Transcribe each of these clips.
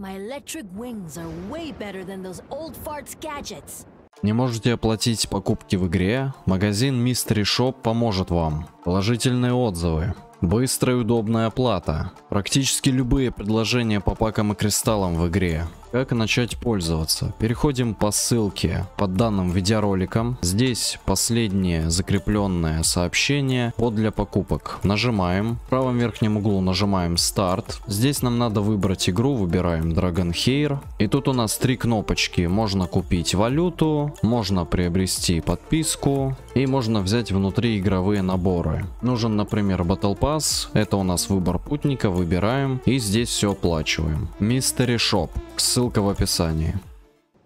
My electric wings are way better than those old farts gadgets. Не можете оплатить покупки в игре? Магазин Mystery Shop поможет вам. Положительные отзывы. Быстрая и удобная оплата. Практически любые предложения по пакам и кристаллам в игре. Как начать пользоваться? Переходим по ссылке под данным видеороликом. Здесь последнее закрепленное сообщение от для покупок. Нажимаем. В правом верхнем углу нажимаем старт. Здесь нам надо выбрать игру. Выбираем Dragon Hair. И тут у нас три кнопочки. Можно купить валюту, можно приобрести подписку и можно взять внутри игровые наборы. Нужен, например, Battle Pass. Это у нас выбор путника. Выбираем. И здесь все оплачиваем. Mystery Shop ссылка в описании.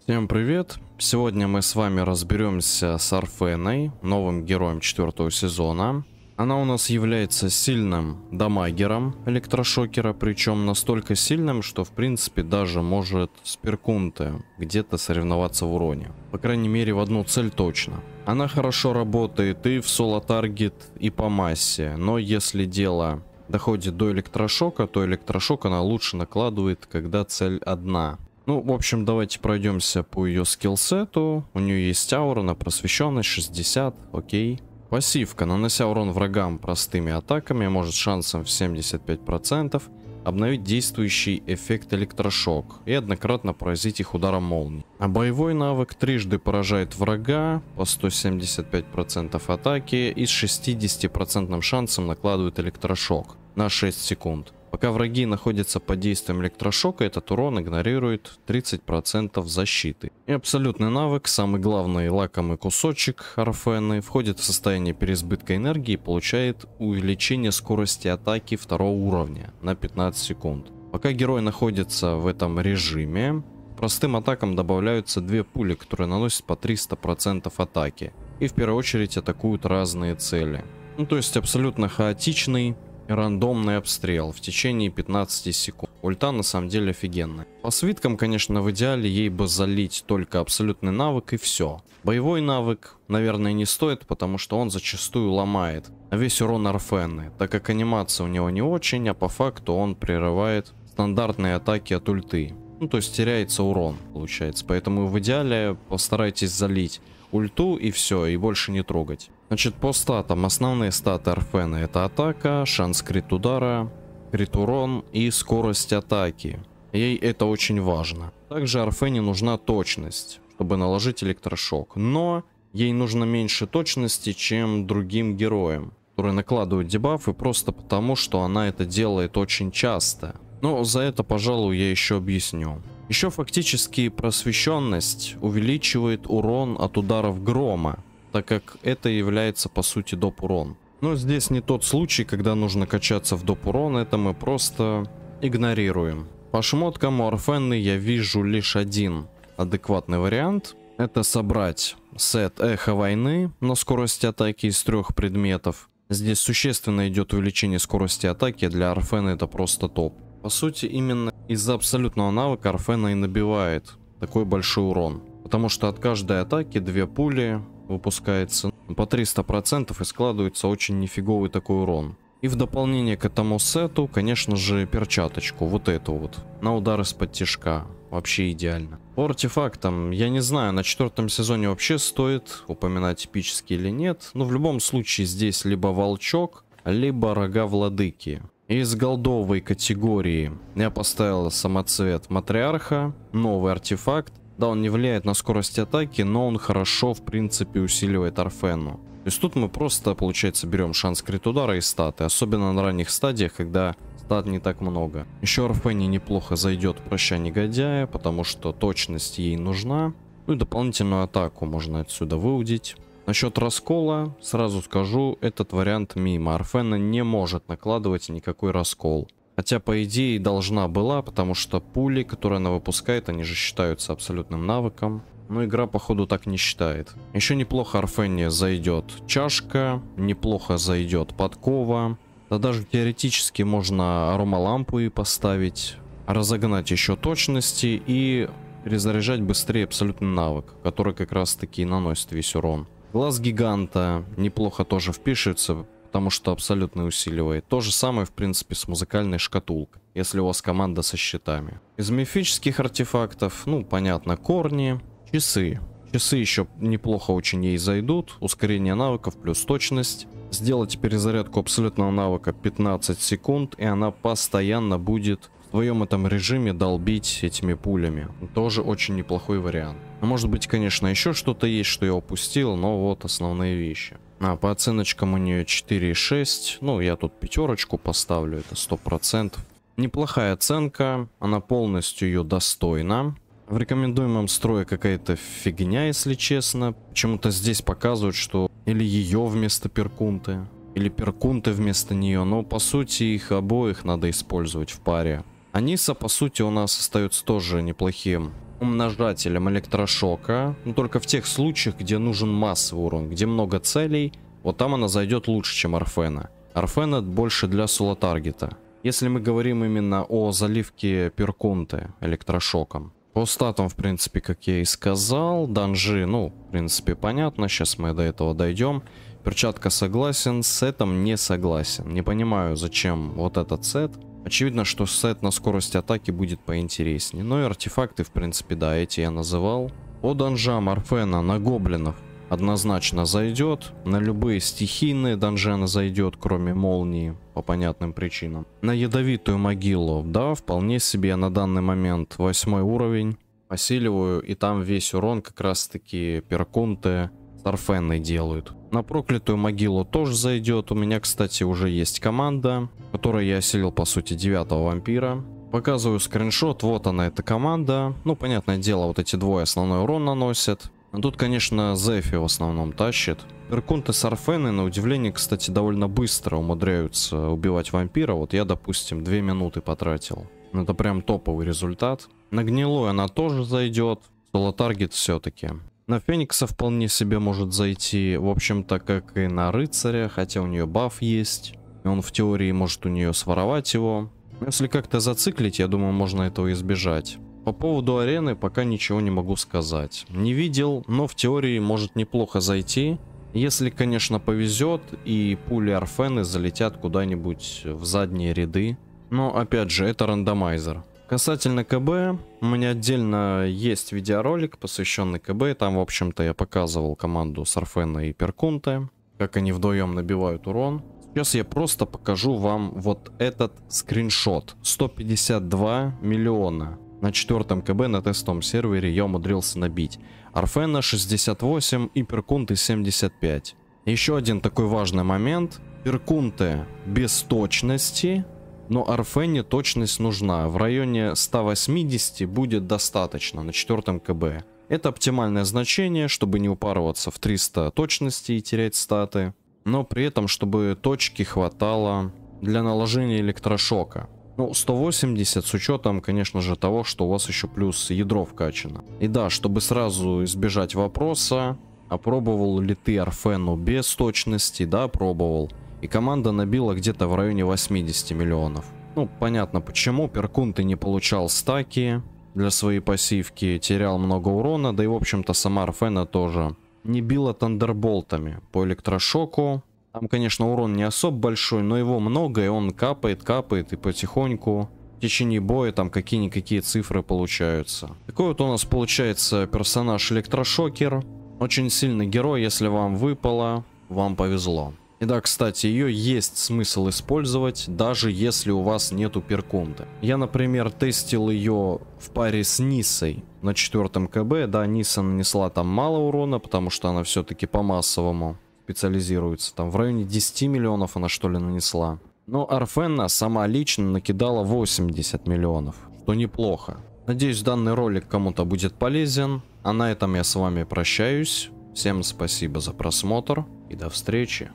Всем привет! Сегодня мы с вами разберемся с Арфеной, новым героем четвертого сезона. Она у нас является сильным дамагером электрошокера, причем настолько сильным, что в принципе даже может с Перкунте где-то соревноваться в уроне. По крайней мере в одну цель точно. Она хорошо работает и в соло-таргет, и по массе, но если дело доходит до электрошока, то электрошок она лучше накладывает, когда цель одна. Ну, в общем, давайте пройдемся по ее скиллсету. У нее есть аура на просвещенность 60, окей. Пассивка, нанося урон врагам простыми атаками, может шансом в 75% обновить действующий эффект электрошок и однократно поразить их ударом молнии. А боевой навык трижды поражает врага по 175% атаки и с 60% шансом накладывает электрошок на 6 секунд. Пока враги находятся под действием электрошока, этот урон игнорирует 30% защиты. И абсолютный навык, самый главный лакомый кусочек Арфены, входит в состояние переизбытка энергии и получает увеличение скорости атаки второго уровня на 15 секунд. Пока герой находится в этом режиме, простым атакам добавляются две пули, которые наносят по 300% атаки. И в первую очередь атакуют разные цели. Ну, то есть абсолютно хаотичный Рандомный обстрел в течение 15 секунд. Ульта на самом деле офигенная. По свиткам, конечно, в идеале ей бы залить только абсолютный навык и все. Боевой навык, наверное, не стоит, потому что он зачастую ломает весь урон Арфены, так как анимация у него не очень, а по факту он прерывает стандартные атаки от ульты. Ну, то есть теряется урон, получается. Поэтому в идеале постарайтесь залить ульту и все, и больше не трогать. Значит, по статам. Основные статы Арфена это атака, шанс крит удара, крит урон и скорость атаки. Ей это очень важно. Также Арфене нужна точность, чтобы наложить электрошок. Но ей нужно меньше точности, чем другим героям, которые накладывают дебафы просто потому, что она это делает очень часто. Но за это, пожалуй, я еще объясню. Еще фактически просвещенность увеличивает урон от ударов грома, так как это является по сути доп урон. Но здесь не тот случай, когда нужно качаться в доп урон, это мы просто игнорируем. По шмоткам у Орфенны я вижу лишь один адекватный вариант. Это собрать сет эхо войны на скорости атаки из трех предметов. Здесь существенно идет увеличение скорости атаки, для Орфена это просто топ. По сути, именно из-за абсолютного навыка арфена и набивает такой большой урон. Потому что от каждой атаки две пули выпускается по 300% процентов и складывается очень нифиговый такой урон. И в дополнение к этому сету, конечно же, перчаточку, вот эту вот, на удар из-под тяжка. Вообще идеально. По артефактам, я не знаю, на четвертом сезоне вообще стоит упоминать эпический или нет, но в любом случае здесь либо волчок, либо рога владыки. Из голдовой категории я поставил самоцвет матриарха, новый артефакт, да, он не влияет на скорость атаки, но он хорошо, в принципе, усиливает Арфену. То есть тут мы просто, получается, берем шанс крит удара и статы. Особенно на ранних стадиях, когда стат не так много. Еще Арфене неплохо зайдет проща негодяя, потому что точность ей нужна. Ну и дополнительную атаку можно отсюда выудить. Насчет раскола, сразу скажу, этот вариант мимо. Арфена не может накладывать никакой раскол. Хотя, по идее, должна была, потому что пули, которые она выпускает, они же считаются абсолютным навыком. Но игра, походу, так не считает. Еще неплохо Арфене зайдет чашка, неплохо зайдет подкова. Да даже теоретически можно аромалампу и поставить, разогнать еще точности и перезаряжать быстрее абсолютный навык, который как раз таки и наносит весь урон. Глаз гиганта неплохо тоже впишется, потому что абсолютно усиливает. То же самое, в принципе, с музыкальной шкатулкой, если у вас команда со щитами. Из мифических артефактов, ну, понятно, корни, часы. Часы еще неплохо очень ей зайдут. Ускорение навыков плюс точность. Сделайте перезарядку абсолютного навыка 15 секунд, и она постоянно будет в твоем этом режиме долбить этими пулями. Тоже очень неплохой вариант. А может быть, конечно, еще что-то есть, что я упустил, но вот основные вещи. А, по оценочкам у нее 4,6. Ну, я тут пятерочку поставлю, это 100%. Неплохая оценка, она полностью ее достойна. В рекомендуемом строе какая-то фигня, если честно. Почему-то здесь показывают, что или ее вместо перкунты, или перкунты вместо нее. Но по сути их обоих надо использовать в паре. Аниса, по сути, у нас остается тоже неплохим умножателем электрошока, но ну, только в тех случаях, где нужен массовый урон, где много целей, вот там она зайдет лучше, чем Арфена. Арфена больше для соло-таргета. Если мы говорим именно о заливке Перконты электрошоком. По статам, в принципе, как я и сказал, данжи, ну, в принципе, понятно, сейчас мы до этого дойдем. Перчатка согласен, с сетом не согласен. Не понимаю, зачем вот этот сет. Очевидно, что сет на скорость атаки будет поинтереснее. Но ну и артефакты, в принципе, да, эти я называл. По данжам Арфена на гоблинов однозначно зайдет. На любые стихийные данжены зайдет, кроме молнии, по понятным причинам. На ядовитую могилу, да, вполне себе на данный момент восьмой уровень. Посиливаю, и там весь урон как раз-таки перкунты Торфенной делают. На проклятую могилу тоже зайдет. У меня, кстати, уже есть команда, которой я оселил, по сути, девятого вампира. Показываю скриншот. Вот она, эта команда. Ну, понятное дело, вот эти двое основной урон наносят. А тут, конечно, Зефи в основном тащит. Перкунты с Арфены, на удивление, кстати, довольно быстро умудряются убивать вампира. Вот я, допустим, 2 минуты потратил. Это прям топовый результат. На гнилой она тоже зайдет. Соло-таргет все-таки. На Феникса вполне себе может зайти, в общем-то, как и на Рыцаря, хотя у нее баф есть. И он в теории может у нее своровать его. Если как-то зациклить, я думаю, можно этого избежать. По поводу арены пока ничего не могу сказать. Не видел, но в теории может неплохо зайти. Если, конечно, повезет, и пули Арфены залетят куда-нибудь в задние ряды. Но, опять же, это рандомайзер. Касательно КБ, у меня отдельно есть видеоролик, посвященный КБ. Там, в общем-то, я показывал команду Сарфена и Перкунта, как они вдвоем набивают урон. Сейчас я просто покажу вам вот этот скриншот. 152 миллиона на четвертом КБ на тестовом сервере я умудрился набить. Арфена 68 и Перкунты 75. Еще один такой важный момент. Перкунты без точности но Арфене точность нужна. В районе 180 будет достаточно на четвертом КБ. Это оптимальное значение, чтобы не упарываться в 300 точности и терять статы, но при этом, чтобы точки хватало для наложения электрошока. Ну, 180 с учетом, конечно же, того, что у вас еще плюс ядро вкачано. И да, чтобы сразу избежать вопроса, опробовал ли ты Арфену без точности, да, пробовал. И команда набила где-то в районе 80 миллионов. Ну, понятно почему. Перкунты не получал стаки для своей пассивки, терял много урона, да и, в общем-то, сама Арфена тоже не била тандерболтами по электрошоку. Там, конечно, урон не особо большой, но его много, и он капает, капает, и потихоньку в течение боя там какие-никакие цифры получаются. Такой вот у нас получается персонаж электрошокер. Очень сильный герой, если вам выпало, вам повезло. И да, кстати, ее есть смысл использовать, даже если у вас нету перконта. Я, например, тестил ее в паре с Нисой на четвертом КБ. Да, Ниса нанесла там мало урона, потому что она все-таки по массовому специализируется. Там в районе 10 миллионов она что ли нанесла. Но Арфена сама лично накидала 80 миллионов, что неплохо. Надеюсь, данный ролик кому-то будет полезен. А на этом я с вами прощаюсь. Всем спасибо за просмотр и до встречи.